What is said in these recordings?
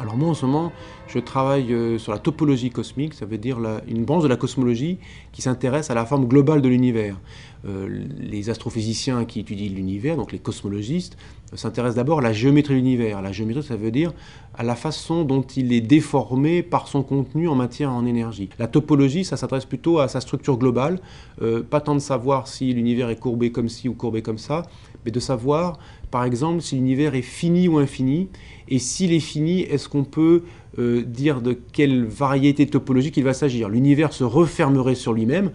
Alors moi en ce moment, je travaille euh, sur la topologie cosmique, ça veut dire une branche de la cosmologie qui s'intéresse à la forme globale de l'univers. Euh, les astrophysiciens qui étudient l'univers, donc les cosmologistes, euh, s'intéressent d'abord à la géométrie de l'univers. La géométrie, ça veut dire à la façon dont il est déformé par son contenu en matière et en énergie. La topologie, ça s'adresse plutôt à sa structure globale, euh, pas tant de savoir si l'univers est courbé comme ci ou courbé comme ça, mais de savoir, par exemple, si l'univers est fini ou infini, et s'il est fini, est-ce qu'on peut dire de quelle variété topologique il va s'agir L'univers se refermerait sur lui-même,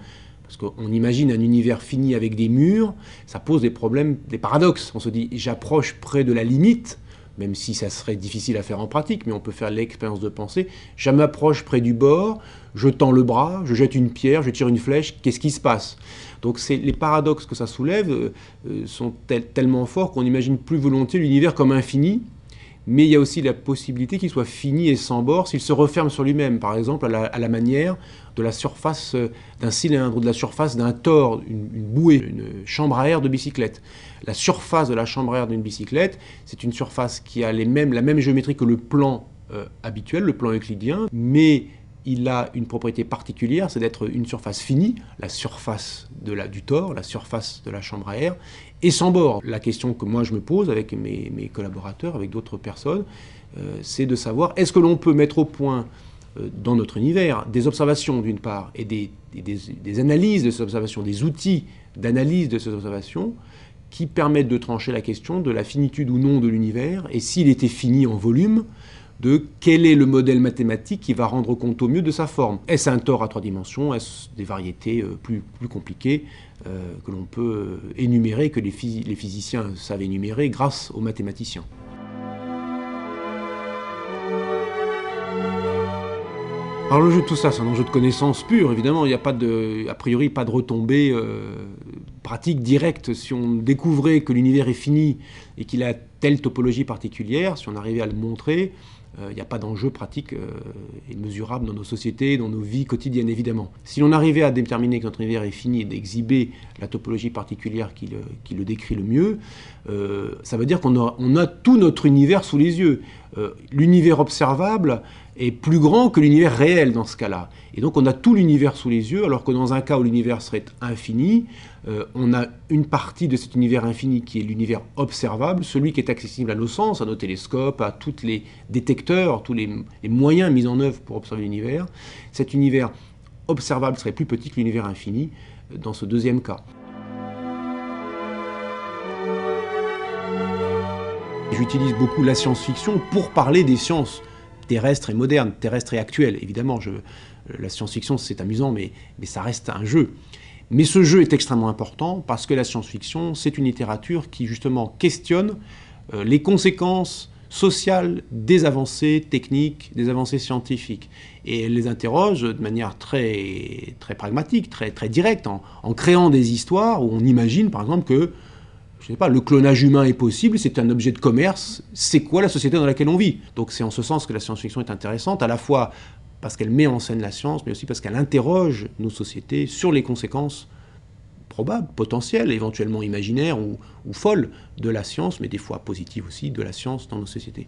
parce qu'on imagine un univers fini avec des murs, ça pose des problèmes, des paradoxes. On se dit, j'approche près de la limite, même si ça serait difficile à faire en pratique, mais on peut faire l'expérience de pensée. Je m'approche près du bord, je tends le bras, je jette une pierre, je tire une flèche, qu'est-ce qui se passe Donc les paradoxes que ça soulève euh, euh, sont tellement forts qu'on imagine plus volontiers l'univers comme infini, mais il y a aussi la possibilité qu'il soit fini et sans bord s'il se referme sur lui-même, par exemple à la, manière de la surface euh, d'un cylindre ou de la surface d'un tord, une, bouée, une chambre à air de bicyclette. La surface de la chambre à air d'une bicyclette, c'est une surface qui a les mêmes, la même géométrie que le plan euh, habituel, le plan euclidien, mais il a une propriété particulière, c'est d'être une surface finie, la surface du tore, la surface de la chambre à air, et sans bord. La question que moi je me pose avec mes, collaborateurs, avec d'autres personnes, euh, c'est de savoir est-ce que l'on peut mettre au point euh, dans notre univers, des observations d'une part et des analyses de ces observations, des outils d'analyse de ces observations qui permettent de trancher la question de la finitude ou non de l'univers et s'il était fini en volume, de quel est le modèle mathématique qui va rendre compte au mieux de sa forme. Est-ce un tort à trois dimensions Est-ce des variétés euh, plus, compliquées euh, que l'on peut euh, énumérer, que les, physiciens savent énumérer grâce aux mathématiciens Alors le jeu de tout ça, c'est un enjeu de connaissance pure, évidemment, il n'y a pas de, a priori pas de retombées pratique directe. Si on découvrait que l'univers est fini et qu'il a telle topologie particulière, si on arrivait à le montrer, il euh, n'y a pas d'enjeu pratique euh, et mesurable dans nos sociétés, dans nos vies quotidiennes, évidemment. Si l'on arrivait à déterminer que notre univers est fini et d'exhiber la topologie particulière qui le, décrit le mieux, euh, ça veut dire qu'on a tout notre univers sous les yeux. Euh, l'univers observable est plus grand que l'univers réel dans ce cas-là. Et donc on a tout l'univers sous les yeux, alors que dans un cas où l'univers serait infini, euh, on a une partie de cet univers infini qui est l'univers observable, celui qui est accessible à nos sens, à nos télescopes, à tous les détecteurs, tous les moyens mis en œuvre pour observer l'univers. Cet univers observable serait plus petit que l'univers infini euh, dans ce deuxième cas. J'utilise beaucoup la science-fiction pour parler des sciences terrestres et modernes, terrestres et actuelles. Évidemment, euh, la science-fiction, c'est amusant, mais, mais ça reste un jeu. Mais ce jeu est extrêmement important parce que la science-fiction, c'est une littérature qui justement questionne euh, les conséquences sociales des avancées techniques, des avancées scientifiques. Et elle les interroge de manière très, très pragmatique, très, très directe, en, en créant des histoires où on imagine par exemple que je sais pas, le clonage humain est possible, c'est un objet de commerce, c'est quoi la société dans laquelle on vit Donc c'est en ce sens que la science-fiction est intéressante, à la fois parce qu'elle met en scène la science, mais aussi parce qu'elle interroge nos sociétés sur les conséquences probables, potentielles, éventuellement imaginaires ou folles de la science, mais des fois positives aussi, de la science dans nos sociétés.